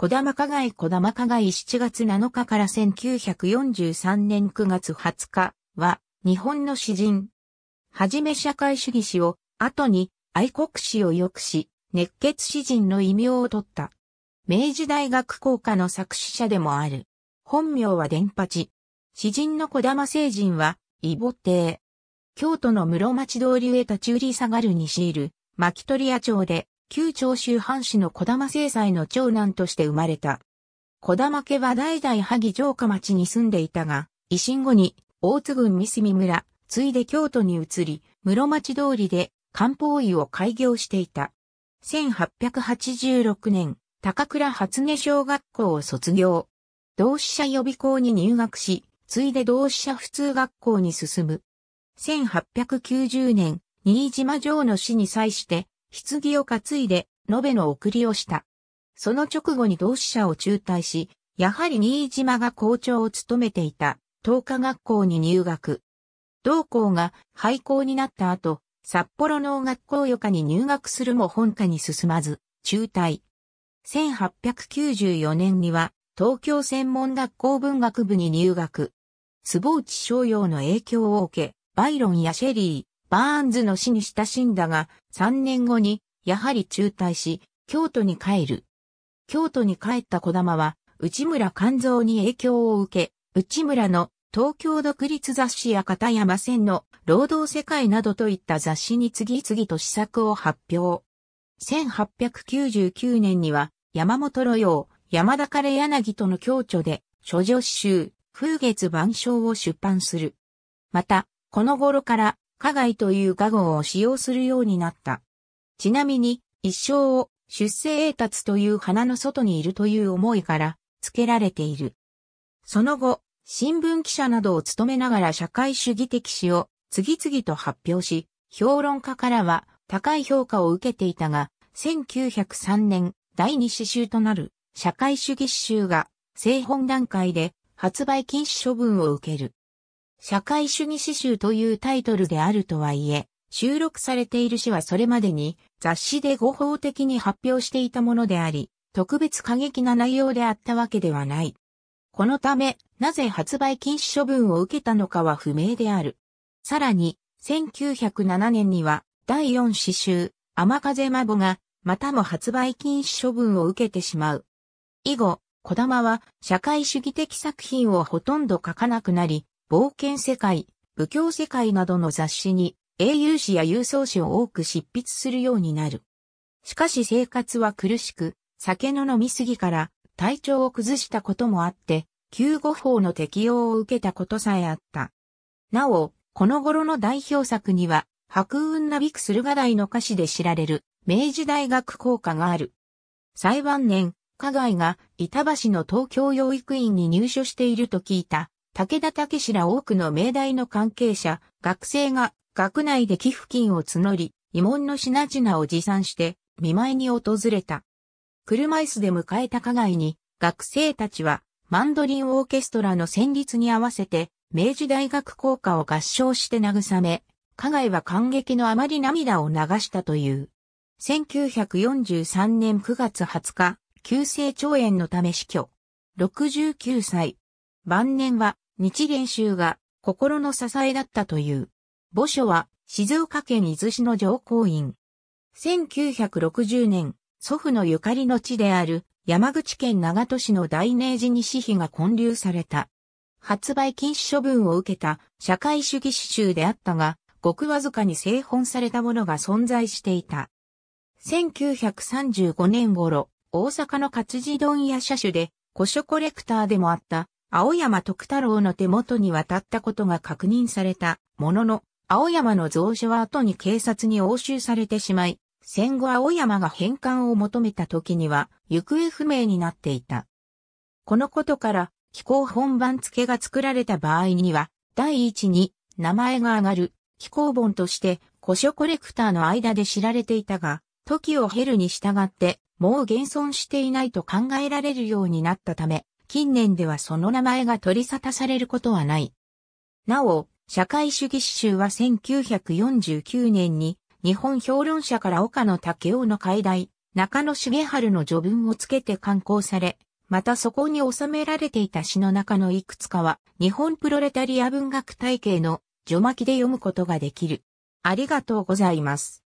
小玉加害小玉加害7月7日から1943年9月20日は、日本の詩人。はじめ社会主義史を、後に愛国史を良くし、熱血詩人の異名を取った。明治大学校科の作詞者でもある。本名は伝八。詩人の小玉聖人は、異母帝。京都の室町通りへ立ち売り下がるにしいる、巻鳥屋町で、旧長州藩士の小玉正斎の長男として生まれた。小玉家は代々萩城下町に住んでいたが、維新後に大津郡三隅村、ついで京都に移り、室町通りで漢方医を開業していた。1886年、高倉初音小学校を卒業。同志社予備校に入学し、ついで同志社普通学校に進む。1890年、新島城の死に際して、棺を担いで、延べの送りをした。その直後に同志社を中退し、やはり新島が校長を務めていた、東華学校に入学。同校が廃校になった後、札幌農学校予科に入学するも本科に進まず、中退。1894年には、東京専門学校文学部に入学。坪内商用の影響を受け、バイロンやシェリー、バーンズの死に親しんだが、3年後に、やはり中退し、京都に帰る。京都に帰った小玉は、内村勘蔵に影響を受け、内村の東京独立雑誌や片山線の労働世界などといった雑誌に次々と試作を発表。1899年には山本路洋、山田枯柳との共著で、諸女詩集、風月晩鐘を出版する。また、この頃から加害という画号を使用するようになった。ちなみに、一生を出生栄達という花の外にいるという思いから付けられている。その後、新聞記者などを務めながら社会主義的詩を次々と発表し、評論家からは高い評価を受けていたが、1903年第2詩集となる社会主義詩集が製本段階で発売禁止処分を受ける。社会主義詩集というタイトルであるとはいえ、収録されている詩はそれまでに雑誌で合法的に発表していたものであり、特別過激な内容であったわけではない。このため、なぜ発売禁止処分を受けたのかは不明である。さらに、1907年には、第4詩集、雨風孫が、またも発売禁止処分を受けてしまう。以後、小玉は社会主義的作品をほとんど書かなくなり、冒険世界、武教世界などの雑誌に英雄誌や郵送誌を多く執筆するようになる。しかし生活は苦しく、酒の飲みすぎから体調を崩したこともあって、救護法の適用を受けたことさえあった。なお、この頃の代表作には、白雲なびく駿河台の歌詞で知られる、明治大学校歌がある。最晩年、加害が板橋の東京養育院に入所していると聞いた武田武氏ら多くの明大の関係者、学生が学内で寄付金を募り、慰問の品々を持参して見舞いに訪れた。車椅子で迎えた加害に、学生たちはマンドリンオーケストラの旋律に合わせて、明治大学校歌を合唱して慰め、加害は感激のあまり涙を流したという。1943年9月20日、急性腸炎のため死去。69歳。晩年は日蓮宗が心の支えだったという。墓所は静岡県伊豆市の上皇院。1960年、祖父のゆかりの地である山口県長門市の大明寺に私費が建立された。発売禁止処分を受けた社会主義刺繍であったが、ごくわずかに製本されたものが存在していた。1935年頃、大阪の活字問屋社主で、古書コレクターでもあった青山徳太郎の手元に渡ったことが確認されたものの、青山の蔵書は後に警察に押収されてしまい、戦後青山が返還を求めた時には行方不明になっていた。このことから、気候本番付が作られた場合には、第一に名前が上がる気候本として古書コレクターの間で知られていたが、時を経るに従って、もう現存していないと考えられるようになったため、近年ではその名前が取り沙汰されることはない。なお、社会主義史集は1949年に日本評論者から岡野武雄の解題、中野重春の序文をつけて刊行され、またそこに収められていた詩の中のいくつかは、日本プロレタリア文学体系の序巻で読むことができる。ありがとうございます。